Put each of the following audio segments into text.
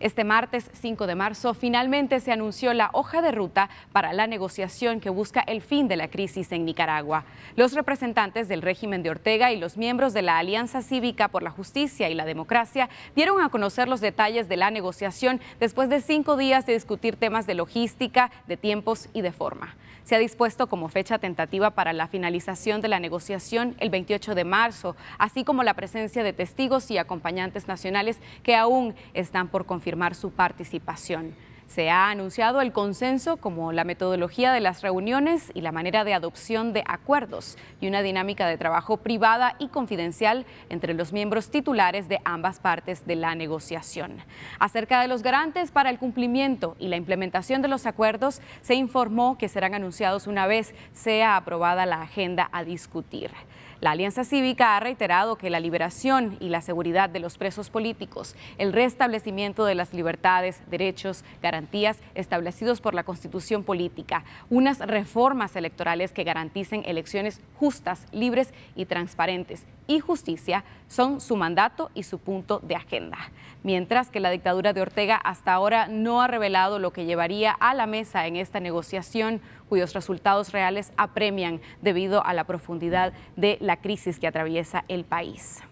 Este martes 5 de marzo finalmente se anunció la hoja de ruta para la negociación que busca el fin de la crisis en Nicaragua. Los representantes del régimen de Ortega y los miembros de la Alianza Cívica por la Justicia y la Democracia dieron a conocer los detalles de la negociación después de cinco días de discutir temas de logística, de tiempos y de forma. Se ha dispuesto como fecha tentativa para la finalización de la negociación el 28 de marzo, así como la presencia de testigos y acompañantes nacionales que aún están por confirmar su participación. Se ha anunciado el consenso como la metodología de las reuniones y la manera de adopción de acuerdos y una dinámica de trabajo privada y confidencial entre los miembros titulares de ambas partes de la negociación. Acerca de los garantes para el cumplimiento y la implementación de los acuerdos, se informó que serán anunciados una vez sea aprobada la agenda a discutir. La Alianza Cívica ha reiterado que la liberación y la seguridad de los presos políticos, el restablecimiento de las libertades, derechos, garantías establecidos por la Constitución política, unas reformas electorales que garanticen elecciones justas, libres y transparentes, y justicia son su mandato y su punto de agenda. Mientras que la dictadura de Ortega hasta ahora no ha revelado lo que llevaría a la mesa en esta negociación, cuyos resultados reales apremian debido a la profundidad de la crisis que atraviesa el país.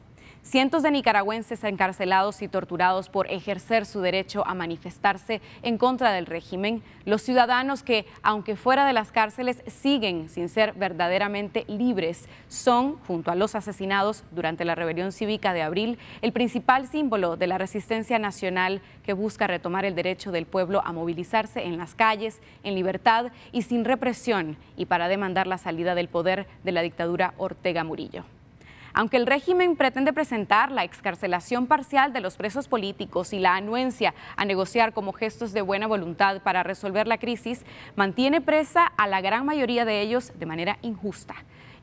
Cientos de nicaragüenses encarcelados y torturados por ejercer su derecho a manifestarse en contra del régimen. Los ciudadanos que, aunque fuera de las cárceles, siguen sin ser verdaderamente libres, son, junto a los asesinados durante la rebelión cívica de abril, el principal símbolo de la resistencia nacional que busca retomar el derecho del pueblo a movilizarse en las calles, en libertad y sin represión, y para demandar la salida del poder de la dictadura Ortega Murillo. Aunque el régimen pretende presentar la excarcelación parcial de los presos políticos y la anuencia a negociar como gestos de buena voluntad para resolver la crisis, mantiene presa a la gran mayoría de ellos de manera injusta.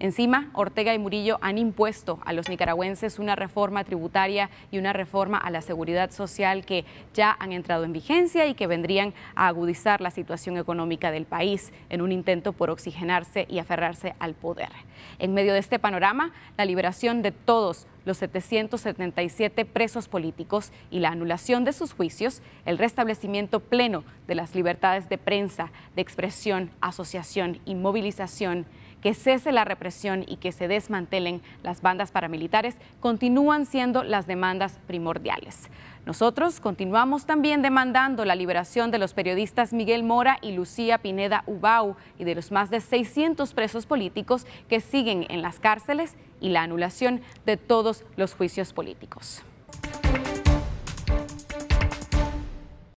Encima, Ortega y Murillo han impuesto a los nicaragüenses una reforma tributaria y una reforma a la seguridad social que ya han entrado en vigencia y que vendrían a agudizar la situación económica del país en un intento por oxigenarse y aferrarse al poder. En medio de este panorama, la liberación de todos los 777 presos políticos y la anulación de sus juicios, el restablecimiento pleno de las libertades de prensa, de expresión, asociación y movilización, que cese la represión y que se desmantelen las bandas paramilitares continúan siendo las demandas primordiales. Nosotros continuamos también demandando la liberación de los periodistas Miguel Mora y Lucía Pineda Ubau y de los más de 600 presos políticos que siguen en las cárceles y la anulación de todos los juicios políticos.